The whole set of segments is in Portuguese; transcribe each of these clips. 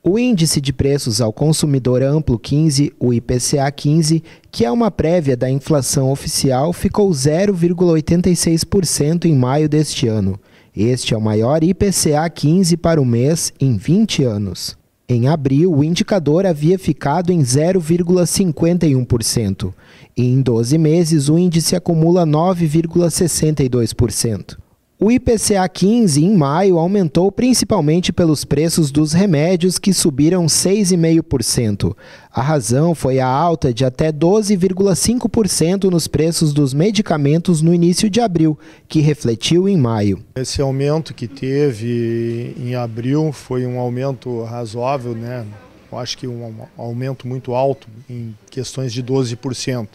O Índice de Preços ao Consumidor Amplo 15, o IPCA 15, que é uma prévia da inflação oficial, ficou 0,86% em maio deste ano. Este é o maior IPCA 15 para o mês em 20 anos. Em abril, o indicador havia ficado em 0,51%, e em 12 meses o índice acumula 9,62%. O IPCA 15 em maio aumentou principalmente pelos preços dos remédios, que subiram 6,5%. A razão foi a alta de até 12,5% nos preços dos medicamentos no início de abril, que refletiu em maio. Esse aumento que teve em abril foi um aumento razoável, né? Eu acho que um aumento muito alto, em questões de 12%.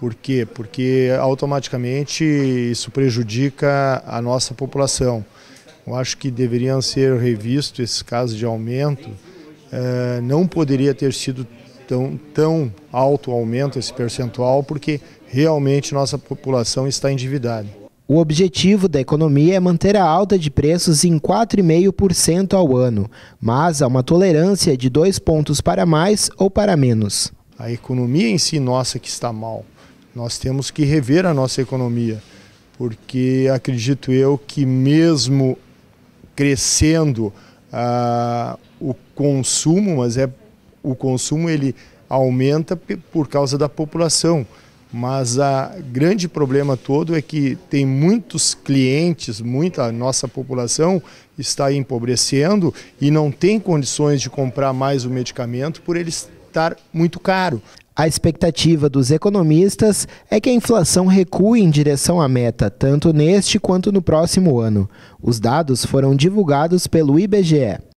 Por quê? Porque automaticamente isso prejudica a nossa população. Eu acho que deveriam ser revistos esses casos de aumento. É, não poderia ter sido tão, tão alto o aumento, esse percentual, porque realmente nossa população está endividada. O objetivo da economia é manter a alta de preços em 4,5% ao ano, mas há uma tolerância de dois pontos para mais ou para menos. A economia em si, nossa, que está mal. Nós temos que rever a nossa economia, porque acredito eu que mesmo crescendo ah, o consumo, mas é o consumo ele aumenta por causa da população. Mas o grande problema todo é que tem muitos clientes, muita nossa população está empobrecendo e não tem condições de comprar mais o medicamento por ele estar muito caro. A expectativa dos economistas é que a inflação recue em direção à meta, tanto neste quanto no próximo ano. Os dados foram divulgados pelo IBGE.